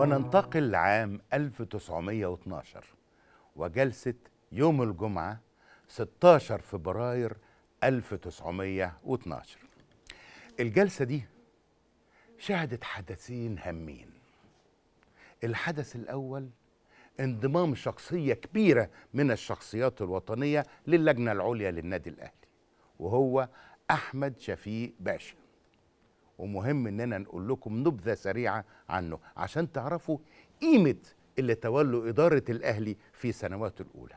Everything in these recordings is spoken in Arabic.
وننتقل لعام 1912 وجلسة يوم الجمعة 16 فبراير 1912 الجلسة دي شهدت حدثين هامين الحدث الأول انضمام شخصية كبيرة من الشخصيات الوطنية للجنة العليا للنادي الأهلي وهو أحمد شفيق باشا ومهم اننا نقول لكم نبذه سريعه عنه عشان تعرفوا قيمه اللي تولوا اداره الاهلي في سنواته الاولى.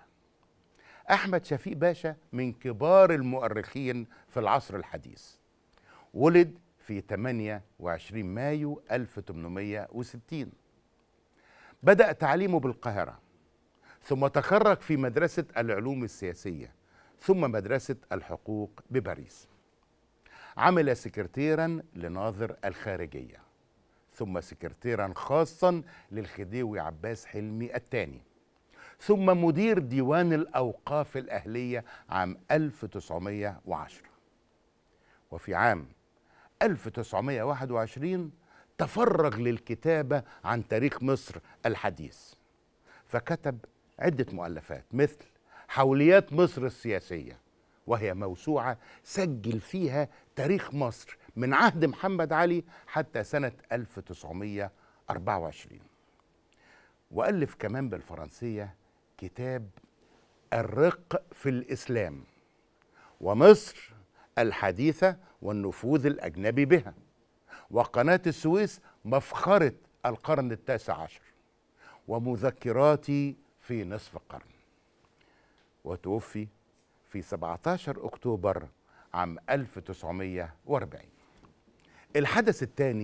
احمد شفيق باشا من كبار المؤرخين في العصر الحديث. ولد في 28 مايو 1860 بدأ تعليمه بالقاهرة ثم تخرج في مدرسة العلوم السياسية ثم مدرسة الحقوق بباريس عمل سكرتيرا لناظر الخارجية ثم سكرتيرا خاصا للخديوي عباس حلمي الثاني ثم مدير ديوان الأوقاف الأهلية عام 1910 وفي عام 1921 تفرغ للكتابة عن تاريخ مصر الحديث فكتب عدة مؤلفات مثل حوليات مصر السياسية وهي موسوعة سجل فيها تاريخ مصر من عهد محمد علي حتى سنة 1924 وألف كمان بالفرنسية كتاب الرق في الإسلام ومصر الحديثة والنفوذ الأجنبي بها وقناة السويس مفخرة القرن التاسع عشر ومذكراتي في نصف القرن وتوفي في 17 أكتوبر عام 1940 الحدث الثاني